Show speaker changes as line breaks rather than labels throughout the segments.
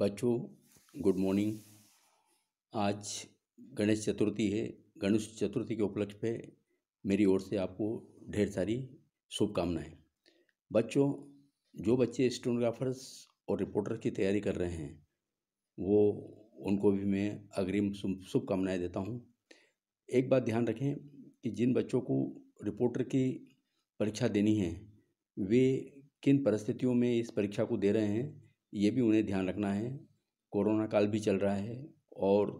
बच्चों good morning आज गणेश चतुर्थी है गणेश चतुर्थी के उपलक्ष्य पे मेरी ओर से आपको ढेर सारी शुभकामनाएं बच्चों जो बच्चे स्टोनोग्राफर्स और रिपोर्टर की तैयारी कर रहे हैं वो उनको भी मैं अग्रिम शुभकामनाएं देता हूँ एक बात ध्यान रखें कि जिन बच्चों को रिपोर्टर की परीक्षा देनी है वे किन परिस्थितियों में इस परीक्षा को दे रहे हैं ये भी उन्हें ध्यान रखना है कोरोना काल भी चल रहा है और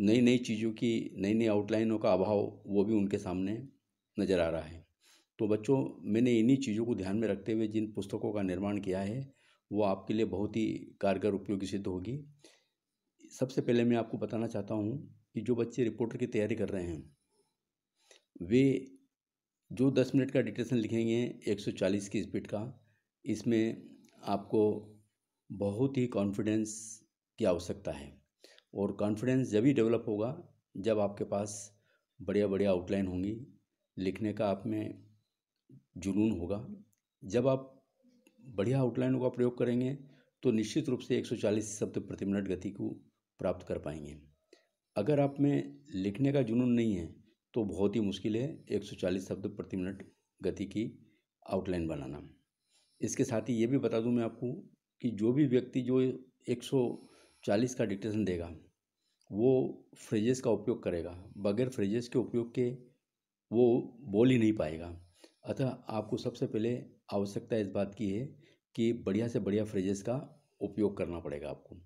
नई नई चीज़ों की नई नई आउटलाइनों का अभाव वो भी उनके सामने नज़र आ रहा है तो बच्चों मैंने इन्हीं चीज़ों को ध्यान में रखते हुए जिन पुस्तकों का निर्माण किया है वो आपके लिए बहुत ही कारगर उपयोगी सिद्ध होगी सबसे पहले मैं आपको बताना चाहता हूँ कि जो बच्चे रिपोर्टर की तैयारी कर रहे हैं वे जो दस मिनट का डिटेशन लिखेंगे एक सौ चालीस की स्पीड का इसमें आपको बहुत ही कॉन्फिडेंस की आवश्यकता है और कॉन्फिडेंस जब ही डेवलप होगा जब आपके पास बढ़िया बढ़िया आउटलाइन होंगी लिखने का आप में जुनून होगा जब आप बढ़िया आउटलाइनों का प्रयोग करेंगे तो निश्चित रूप से 140 शब्द प्रति मिनट गति को प्राप्त कर पाएंगे अगर आप में लिखने का जुनून नहीं है तो बहुत ही मुश्किल है 140 शब्द प्रति मिनट गति की आउटलाइन बनाना इसके साथ ही ये भी बता दूं मैं आपको कि जो भी व्यक्ति जो 140 का डिक्टेशन देगा वो फ्रेजेस का उपयोग करेगा बगैर फ्रेजेस के उपयोग के वो बोल ही नहीं पाएगा अतः आपको सबसे पहले आवश्यकता इस बात की है कि बढ़िया से बढ़िया फ्रेजेस का उपयोग करना पड़ेगा आपको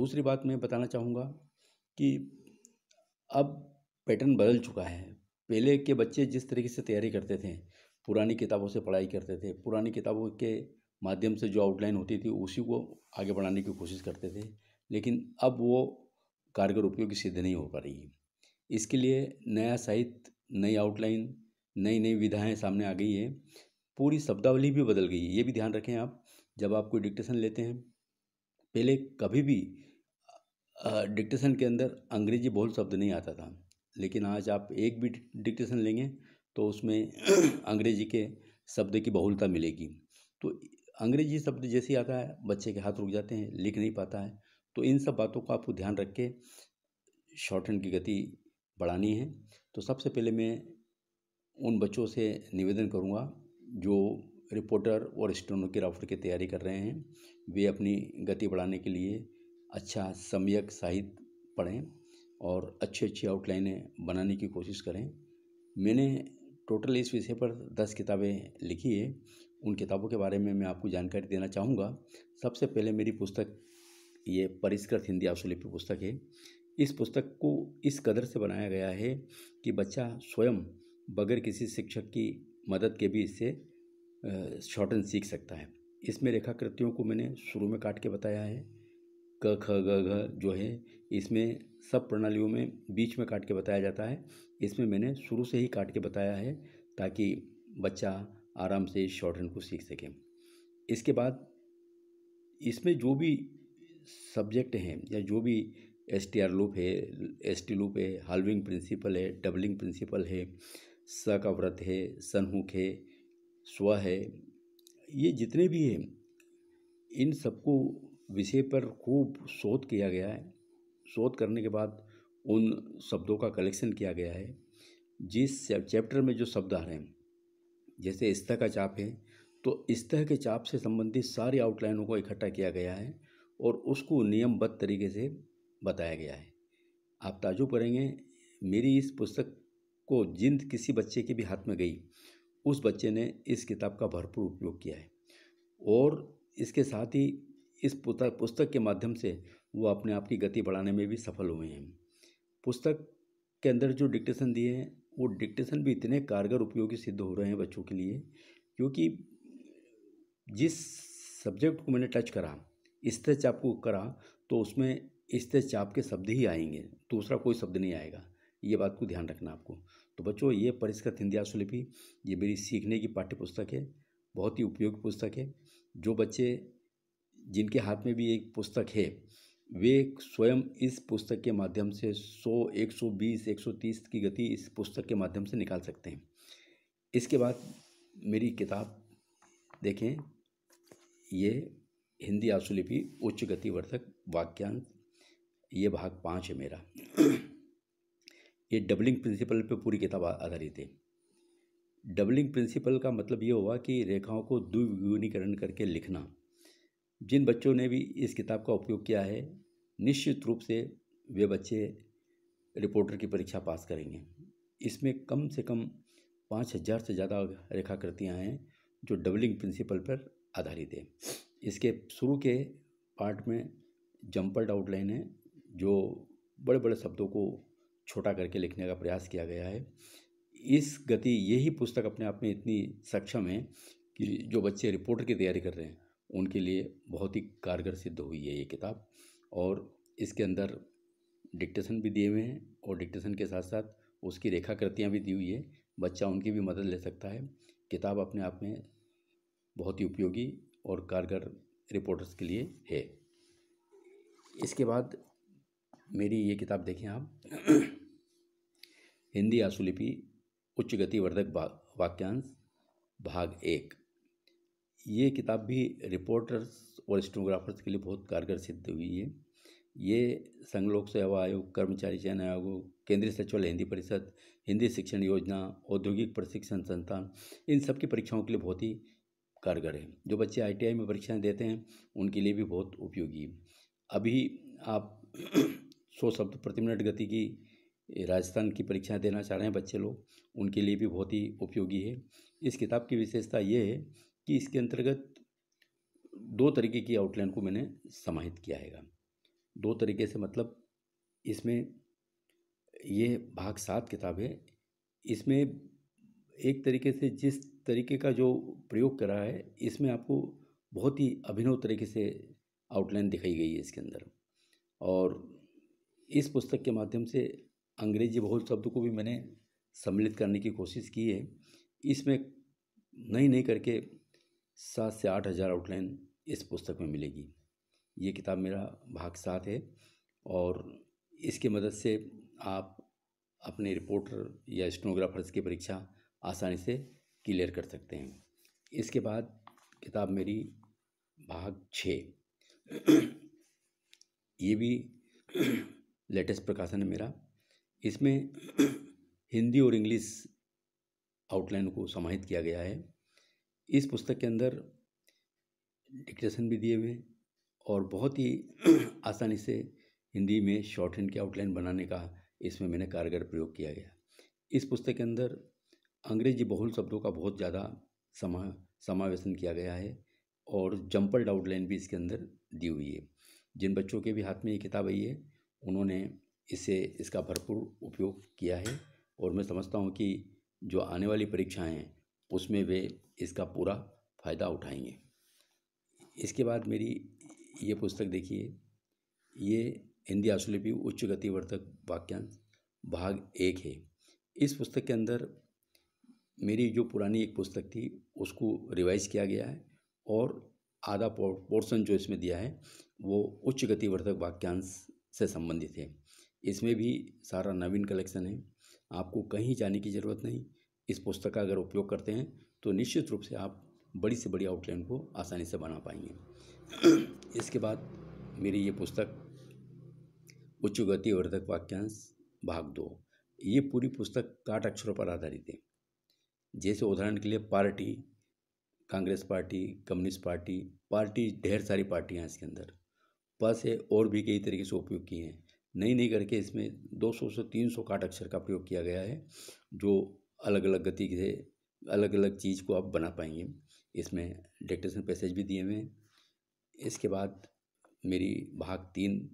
दूसरी बात मैं बताना चाहूँगा कि अब पैटर्न बदल चुका है पहले के बच्चे जिस तरीके से तैयारी करते थे पुरानी किताबों से पढ़ाई करते थे पुरानी किताबों के माध्यम से जो आउटलाइन होती थी उसी को आगे बढ़ाने की कोशिश करते थे लेकिन अब वो कारगर उपयोगी सिद्ध नहीं हो पा रही है इसके लिए नया साहित्य नई आउटलाइन नई नई विधाएँ सामने आ गई है पूरी शब्दावली भी बदल गई है ये भी ध्यान रखें आप जब आप कोई डिक्टेशन लेते हैं पहले कभी भी डिक्टेशन के अंदर अंग्रेजी बहुत शब्द नहीं आता था लेकिन आज आप एक भी डिक्टेशन लेंगे तो उसमें अंग्रेजी के शब्द की बहुलता मिलेगी तो अंग्रेजी शब्द जैसे आता है बच्चे के हाथ रुक जाते हैं लिख नहीं पाता है तो इन सब बातों का आपको ध्यान रख के शॉर्ट हैंड की गति बढ़ानी है तो सबसे पहले मैं उन बच्चों से निवेदन करूँगा जो रिपोर्टर और स्टोनोग्राफर की तैयारी कर रहे हैं वे अपनी गति बढ़ाने के लिए अच्छा सम्यक साहित्य पढ़ें और अच्छी अच्छी आउटलाइनें बनाने की कोशिश करें मैंने टोटल इस विषय पर दस किताबें लिखी है उन किताबों के बारे में मैं आपको जानकारी देना चाहूँगा सबसे पहले मेरी पुस्तक ये परिष्कृत हिंदी आशुलिपि पुस्तक है इस पुस्तक को इस कदर से बनाया गया है कि बच्चा स्वयं बगैर किसी शिक्षक की मदद के भी इससे शॉर्ट एंड सीख सकता है इसमें रेखाकृतियों को मैंने शुरू में काट के बताया है क ख ग घ जो है इसमें सब प्रणालियों में बीच में काट के बताया जाता है इसमें मैंने शुरू से ही काट के बताया है ताकि बच्चा आराम से शॉर्ट को सीख सकें इसके बाद इसमें जो भी सब्जेक्ट हैं या जो भी एस टी आर लूप है एस टी लूप है हालविंग प्रिंसिपल है डबलिंग प्रिंसिपल है स का व्रत है सनहुक है स्व है ये जितने भी हैं इन सबको विषय पर खूब शोध किया गया है शोध करने के बाद उन शब्दों का कलेक्शन किया गया है जिस चैप्टर में जो शब्द आ रहे हैं जैसे इस तरह का चाप है तो इस तरह के चाप से संबंधित सारी आउटलाइनों को इकट्ठा किया गया है और उसको नियमबद्ध तरीके से बताया गया है आप ताजुब करेंगे मेरी इस पुस्तक को जिंद किसी बच्चे के भी हाथ में गई उस बच्चे ने इस किताब का भरपूर उपयोग किया है और इसके साथ ही इस पुस्तक के माध्यम से वो अपने आप की गति बढ़ाने में भी सफल हुए हैं पुस्तक के अंदर जो डिक्टेशन दिए हैं वो डिक्टेशन भी इतने कारगर उपयोगी सिद्ध हो रहे हैं बच्चों के लिए क्योंकि जिस सब्जेक्ट को मैंने टच करा स्ट्रेच आपको करा तो उसमें चाप आपके शब्द ही आएंगे दूसरा कोई शब्द नहीं आएगा ये बात को ध्यान रखना आपको तो बच्चों ये परिष्कृत हिंदी आशुलिपि ये मेरी सीखने की पाठ्य पुस्तक है बहुत ही उपयोगी पुस्तक है जो बच्चे जिनके हाथ में भी एक पुस्तक है वे स्वयं इस पुस्तक के माध्यम से 100, 120, 130 की गति इस पुस्तक के माध्यम से निकाल सकते हैं इसके बाद मेरी किताब देखें ये हिंदी आंसुलिपि उच्च गतिवर्धक वाक्यांश ये भाग पाँच है मेरा ये डबलिंग प्रिंसिपल पे पूरी किताब आधारित है डबलिंग प्रिंसिपल का मतलब ये हुआ कि रेखाओं को द्विगुणीकरण करके लिखना जिन बच्चों ने भी इस किताब का उपयोग किया है निश्चित रूप से वे बच्चे रिपोर्टर की परीक्षा पास करेंगे इसमें कम से कम पाँच हज़ार से ज़्यादा रेखाकृतियाँ हैं जो डबलिंग प्रिंसिपल पर आधारित है इसके शुरू के पार्ट में जम्पर्ड आउटलाइन है जो बड़े बड़े शब्दों को छोटा करके लिखने का प्रयास किया गया है इस गति यही पुस्तक अपने आप में इतनी सक्षम है कि जो बच्चे रिपोर्टर की तैयारी कर रहे हैं उनके लिए बहुत ही कारगर सिद्ध हुई है ये किताब और इसके अंदर डिक्टेशन भी दिए हुए हैं और डिक्टेशन के साथ साथ उसकी रेखाकृतियाँ भी दी हुई है बच्चा उनकी भी मदद ले सकता है किताब अपने आप में बहुत ही उपयोगी और कारगर रिपोर्टर्स के लिए है इसके बाद मेरी ये किताब देखें आप हिंदी आशुलिपि उच्च गति वर्धक वाक्यांश भाग एक ये किताब भी रिपोर्टर्स और स्टोग्राफर्स के लिए बहुत कारगर सिद्ध हुई है ये संघ लोक सेवा आयोग कर्मचारी चयन आयोग केंद्रीय सचिवालय हिंदी परिषद हिंदी शिक्षण योजना औद्योगिक प्रशिक्षण संस्थान इन सब की परीक्षाओं के लिए बहुत ही कारगर है जो बच्चे आईटीआई में परीक्षाएं देते हैं उनके लिए भी बहुत उपयोगी अभी आप सौ शब्द प्रति मिनट गति की राजस्थान की परीक्षाएं देना चाह रहे हैं बच्चे लोग उनके लिए भी बहुत ही उपयोगी है इस किताब की विशेषता ये है कि इसके अंतर्गत दो तरीके की आउटलाइन को मैंने समाहित किया है दो तरीके से मतलब इसमें ये भाग सात किताब है इसमें एक तरीके से जिस तरीके का जो प्रयोग करा है इसमें आपको बहुत ही अभिनव तरीके से आउटलाइन दिखाई गई है इसके अंदर और इस पुस्तक के माध्यम से अंग्रेजी बहुल शब्द को भी मैंने सम्मिलित करने की कोशिश की है इसमें नई नई करके सात से आठ हज़ार आउटलाइन इस पुस्तक में मिलेगी ये किताब मेरा भाग सात है और इसके मदद से आप अपने रिपोर्टर या स्टोनोग्राफर्स की परीक्षा आसानी से क्लियर कर सकते हैं इसके बाद किताब मेरी भाग छः ये भी लेटेस्ट प्रकाशन है मेरा इसमें हिंदी और इंग्लिश आउटलाइन को समाहित किया गया है इस पुस्तक के अंदर डिक्टेशन भी दिए हुए और बहुत ही आसानी से हिंदी में शॉर्ट हैंड के आउटलाइन बनाने का इसमें मैंने कारगर प्रयोग किया गया इस पुस्तक के अंदर अंग्रेजी बहुल शब्दों का बहुत ज़्यादा समा समावेशन किया गया है और जम्पल्ड आउटलाइन भी इसके अंदर दी हुई है जिन बच्चों के भी हाथ में ये किताब आई है उन्होंने इसे इसका भरपूर उपयोग किया है और मैं समझता हूँ कि जो आने वाली परीक्षाएँ उसमें वे इसका पूरा फ़ायदा उठाएंगे इसके बाद मेरी ये पुस्तक देखिए ये हिंदी आशुलिपि उच्च गतिवर्धक वाक्यांश भाग एक है इस पुस्तक के अंदर मेरी जो पुरानी एक पुस्तक थी उसको रिवाइज किया गया है और आधा पोर्शन जो इसमें दिया है वो उच्च गतिवर्धक वाक्यांश से संबंधित है इसमें भी सारा नवीन कलेक्शन है आपको कहीं जाने की ज़रूरत नहीं इस पुस्तक का अगर उपयोग करते हैं तो निश्चित रूप से आप बड़ी से बड़ी आउटलाइन को आसानी से बना पाएंगे इसके बाद मेरी ये पुस्तक उच्च गति वर्धक वाक्यांश भाग दो ये पूरी पुस्तक काट अक्षरों पर आधारित है जैसे उदाहरण के लिए party Congress party communist party party ढेर सारी पार्टियाँ इसके अंदर बस है और भी कई तरीके से उपयोग किए हैं नई नई करके इसमें 200 से 300 काट अक्षर का प्रयोग किया गया है जो अलग अलग गति से अलग अलग चीज़ को आप बना पाएंगे इसमें डिक्टेशन पैसेज भी दिए हुए हैं इसके बाद मेरी भाग तीन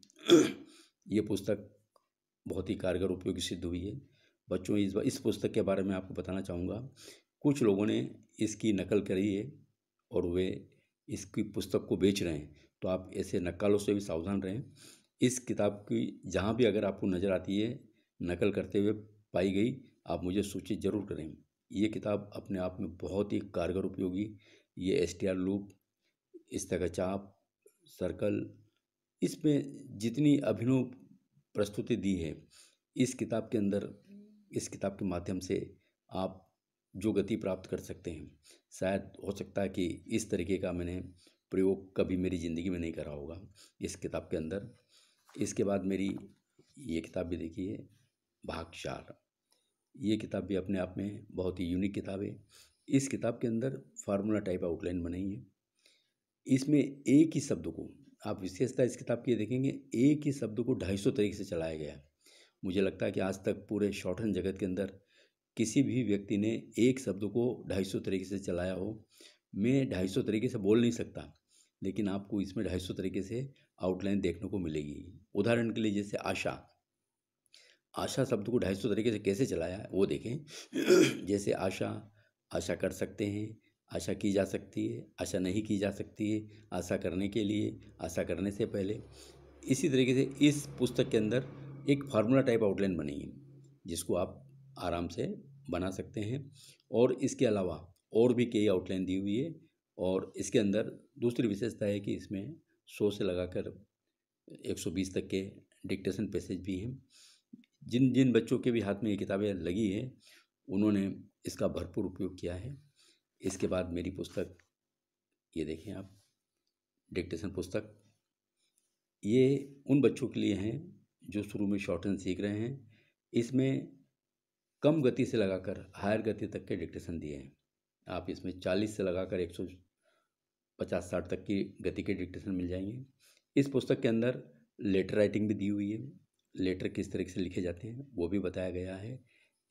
ये पुस्तक बहुत ही कारगर उपयोगी सिद्ध हुई है बच्चों इस इस पुस्तक के बारे में आपको बताना चाहूँगा कुछ लोगों ने इसकी नकल करी है और वे इसकी पुस्तक को बेच रहे हैं तो आप ऐसे नकलों से भी सावधान रहें इस किताब की जहाँ भी अगर आपको नज़र आती है नकल करते हुए पाई गई आप मुझे सूचित ज़रूर करें ये किताब अपने आप में बहुत ही कारगर उपयोगी ये एस टी आर लूप इस तरह का चाप सर्कल इसमें जितनी अभिनव प्रस्तुति दी है इस किताब के अंदर इस किताब के माध्यम से आप जो गति प्राप्त कर सकते हैं शायद हो सकता है कि इस तरीके का मैंने प्रयोग कभी मेरी ज़िंदगी में नहीं करा होगा इस किताब के अंदर इसके बाद मेरी ये किताब भी देखी है भाग चार ये किताब भी अपने आप में बहुत ही यूनिक किताब है इस किताब के अंदर फार्मूला टाइप आउटलाइन बनाई है इसमें एक ही शब्द को आप विशेषता इस किताब की देखेंगे एक ही शब्द को ढाई सौ तरीके से चलाया गया है मुझे लगता है कि आज तक पूरे शॉर्टन जगत के अंदर किसी भी व्यक्ति ने एक शब्द को ढाई सौ तरीके से चलाया हो मैं ढाई सौ तरीके से बोल नहीं सकता लेकिन आपको इसमें ढाई सौ तरीके से आउटलाइन देखने को मिलेगी उदाहरण के लिए जैसे आशा आशा शब्द को ढाई सौ तरीके से कैसे चलाया है वो देखें जैसे आशा आशा कर सकते हैं आशा की जा सकती है आशा नहीं की जा सकती है आशा करने के लिए आशा करने से पहले इसी तरीके से इस पुस्तक के अंदर एक फार्मूला टाइप आउटलाइन बनी है जिसको आप आराम से बना सकते हैं और इसके अलावा और भी कई आउटलाइन दी हुई है और इसके अंदर दूसरी विशेषता है कि इसमें सौ से लगाकर 120 तक के डिक्टेशन पैसेज भी हैं जिन जिन बच्चों के भी हाथ में ये किताबें लगी हैं उन्होंने इसका भरपूर उपयोग किया है इसके बाद मेरी पुस्तक ये देखें आप डिक्टेशन पुस्तक ये उन बच्चों के लिए हैं जो शुरू में शॉर्ट हैंड सीख रहे हैं इसमें कम गति से लगाकर हायर गति तक के डिक्टेशन दिए हैं आप इसमें 40 से लगाकर 150 साठ तक की गति के डिक्टेशन मिल जाएंगे इस पुस्तक के अंदर लेटर राइटिंग भी दी हुई है लेटर किस तरीके से लिखे जाते हैं वो भी बताया गया है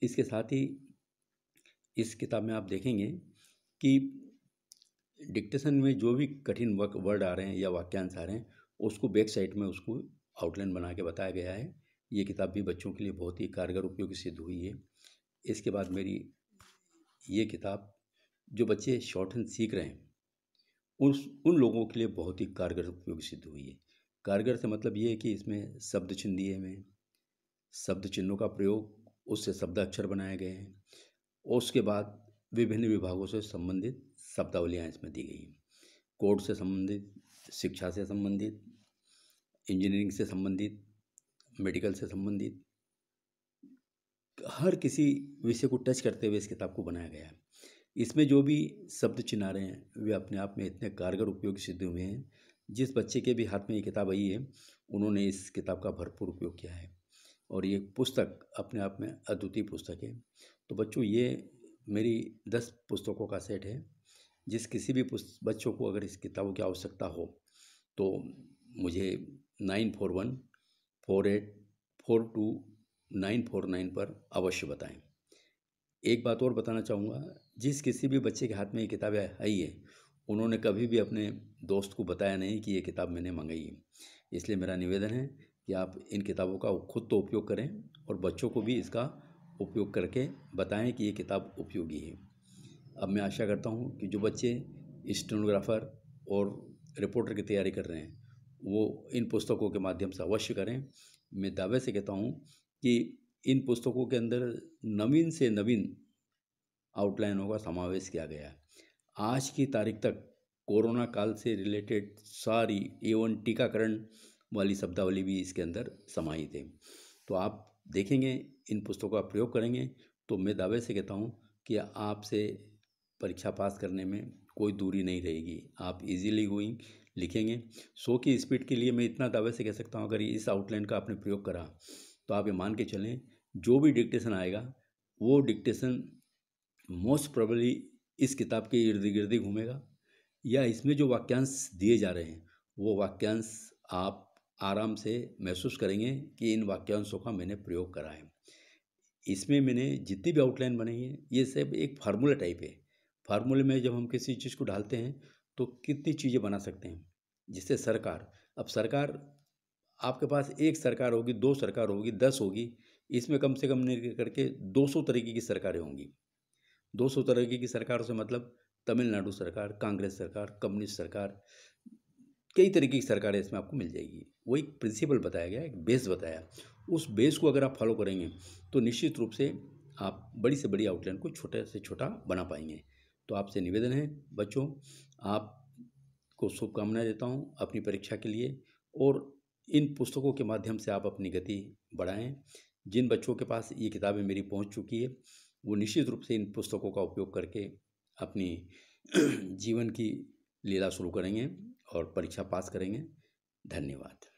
इसके साथ ही इस किताब में आप देखेंगे कि डिक्टेशन में जो भी कठिन वर्ड आ रहे हैं या वाक्यांश आ रहे हैं उसको बैक साइड में उसको आउटलाइन बना के बताया गया है ये किताब भी बच्चों के लिए बहुत ही कारगर उपयोगी सिद्ध हुई है इसके बाद मेरी ये किताब जो बच्चे शॉर्ट हैंड सीख रहे हैं उस उन लोगों के लिए बहुत ही कारगर उपयोगी सिद्ध हुई है कारगर से मतलब ये है कि इसमें शब्द चिन्ह दिए हुए शब्द चिन्हों का प्रयोग उससे शब्द अक्षर बनाए गए हैं और उसके बाद विभिन्न विभागों से संबंधित शब्दावलियाँ इसमें दी गई हैं कोड से संबंधित शिक्षा से संबंधित इंजीनियरिंग से संबंधित मेडिकल से संबंधित हर किसी विषय को टच करते हुए इस किताब को बनाया गया है इसमें जो भी शब्द चिन्ह रहे हैं वे अपने आप में इतने कारगर उपयोगी सिद्ध हुए हैं जिस बच्चे के भी हाथ में ये किताब आई है उन्होंने इस किताब का भरपूर उपयोग किया है और ये पुस्तक अपने आप में अद्वितीय पुस्तक है तो बच्चों ये मेरी दस पुस्तकों का सेट है जिस किसी भी बच्चों को अगर इस किताबों की आवश्यकता हो तो मुझे nine four one four eight four two nine four nine पर अवश्य बताएं एक बात और बताना चाहूँगा जिस किसी भी बच्चे के हाथ में ये किताबें आई है उन्होंने कभी भी अपने दोस्त को बताया नहीं कि ये किताब मैंने मंगाई है इसलिए मेरा निवेदन है कि आप इन किताबों का खुद तो उपयोग करें और बच्चों को भी इसका उपयोग करके बताएं कि ये किताब उपयोगी है अब मैं आशा करता हूँ कि जो बच्चे स्टेनोग्राफ़र और रिपोर्टर की तैयारी कर रहे हैं वो इन पुस्तकों के माध्यम से अवश्य करें मैं दावे से कहता हूँ कि इन पुस्तकों के अंदर नवीन से नवीन आउटलाइनों का समावेश किया गया है आज की तारीख तक कोरोना काल से रिलेटेड सारी एवं टीकाकरण वाली शब्दावली भी इसके अंदर समाहित है तो आप देखेंगे इन पुस्तकों का प्रयोग करेंगे तो मैं दावे से कहता हूँ कि आपसे परीक्षा पास करने में कोई दूरी नहीं रहेगी आप इजीली गोइंग लिखेंगे सो की स्पीड के लिए मैं इतना दावे से कह सकता हूँ अगर इस आउटलाइन का आपने प्रयोग करा तो आप ये मान के चलें जो भी डिक्टेशन आएगा वो डिक्टेशन मोस्ट प्रोबली इस किताब के इर्द गिर्द घूमेगा या इसमें जो वाक्यांश दिए जा रहे हैं वो वाक्यांश आप आराम से महसूस करेंगे कि इन वाक्यांशों का मैंने प्रयोग करा है इसमें मैंने जितनी भी आउटलाइन बनाई है ये सब एक फार्मूला टाइप है फार्मूले में जब हम किसी चीज़ को डालते हैं तो कितनी चीज़ें बना सकते हैं जिससे सरकार अब सरकार आपके पास एक सरकार होगी दो सरकार होगी दस होगी इसमें कम से कम नहीं करके दो सौ तरीके की सरकारें होंगी दो सौ तरीके की सरकार से मतलब तमिलनाडु सरकार कांग्रेस सरकार कम्युनिस्ट सरकार कई तरीके की सरकारें इसमें आपको मिल जाएगी वो एक प्रिंसिपल बताया गया एक बेस बताया उस बेस को अगर आप फॉलो करेंगे तो निश्चित रूप से आप बड़ी से बड़ी आउटलाइन को छोटे से छोटा बना पाएंगे तो आपसे निवेदन है बच्चों आप को शुभकामनाएं देता हूँ अपनी परीक्षा के लिए और इन पुस्तकों के माध्यम से आप अपनी गति बढ़ाएँ जिन बच्चों के पास ये किताबें मेरी पहुँच चुकी है वो निश्चित रूप से इन पुस्तकों का उपयोग करके अपनी जीवन की लीला शुरू करेंगे और परीक्षा पास करेंगे धन्यवाद